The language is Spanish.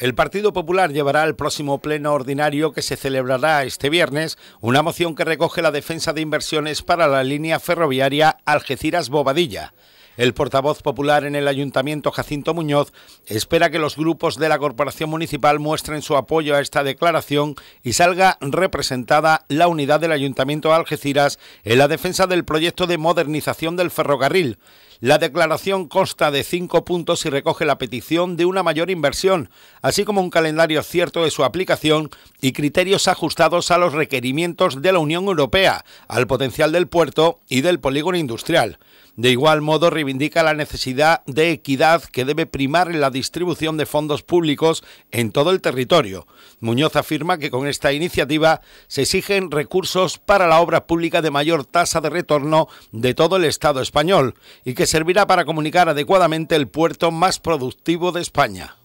El Partido Popular llevará al próximo pleno ordinario que se celebrará este viernes una moción que recoge la defensa de inversiones para la línea ferroviaria Algeciras-Bobadilla. El portavoz popular en el ayuntamiento, Jacinto Muñoz, espera que los grupos de la corporación municipal muestren su apoyo a esta declaración y salga representada la unidad del ayuntamiento de Algeciras en la defensa del proyecto de modernización del ferrocarril. La declaración consta de cinco puntos y recoge la petición de una mayor inversión, así como un calendario cierto de su aplicación y criterios ajustados a los requerimientos de la Unión Europea, al potencial del puerto y del polígono industrial. De igual modo, indica la necesidad de equidad que debe primar en la distribución de fondos públicos en todo el territorio. Muñoz afirma que con esta iniciativa se exigen recursos para la obra pública de mayor tasa de retorno de todo el Estado español y que servirá para comunicar adecuadamente el puerto más productivo de España.